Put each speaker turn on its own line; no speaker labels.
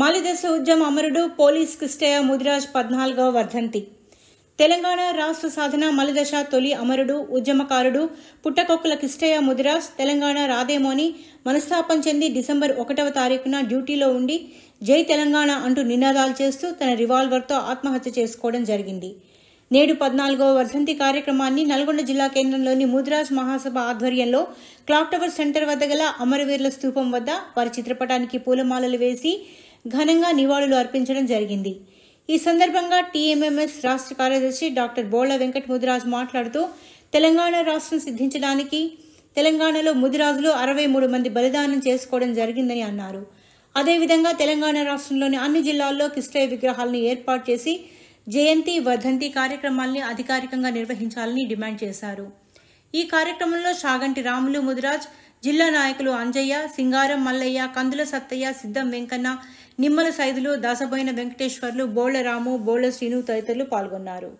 మాలిదశ ఉద్యమ అమరుడు పోలీస్ క్రిస్టయ ముదిరాజ్ పద్నాలుగవ వర్ధంతి తెలంగాణ రాష్ట్ర సాధన మలిదశ తొలి అమరుడు ఉద్యమకారుడు పుట్టకొక్కుల కిష్టయ్య ముదిరాజ్ తెలంగాణ రాదేమోని మనస్థాపం చెంది డిసెంబర్ ఒకటవ తారీఖున డ్యూటీలో ఉండి జై తెలంగాణ అంటూ నినాదాలు చేస్తూ తన రివాల్వర్తో ఆత్మహత్య చేసుకోవడం జరిగింది నేడు పద్నాలుగవ వర్ధంతి కార్యక్రమాన్ని నల్గొండ జిల్లా కేంద్రంలోని ముదిరాజ్ మహాసభ ఆధ్వర్యంలో క్లాక్ టవర్ సెంటర్ వద్ద గల అమరవీరుల స్థూపం వద్ద వారి చిత్రపటానికి పూలమాలలు వేసి ఘనంగా నివాళులు అర్పించడం జరిగింది ఈ సందర్భంగా టీఎంఎంఎస్ రాష్ట్ర కార్యదర్శి డాక్టర్ బోళ్ల వెంకట్ ముదిరాజ్ మాట్లాడుతూ తెలంగాణ రాష్ట్రం సిద్ధించడానికి తెలంగాణలో ముదిరాజులు అరవై మూడు మంది బలిదానం చేసుకోవడం జరిగిందని అన్నారు అదేవిధంగా తెలంగాణ రాష్ట్రంలోని అన్ని జిల్లాల్లో కిష్టయ్య విగ్రహాలను ఏర్పాటు చేసి జయంతి వర్ధంతి కార్యక్రమాల్ని అధికారికంగా నిర్వహించాలని డిమాండ్ చేశారు ఈ కార్యక్రమంలో షాగంటి రాములు ముదిరాజ్ జిల్లా నాయకులు అంజయ్య సింగారం మల్లయ్య కందుల సత్తయ్య సిద్ధం వెంకన్న నిమ్మల సైదులు దాసబోయిన వెంకటేశ్వర్లు బోళ్ల రాము బోళ్ల శ్రీను తదితరులు పాల్గొన్నారు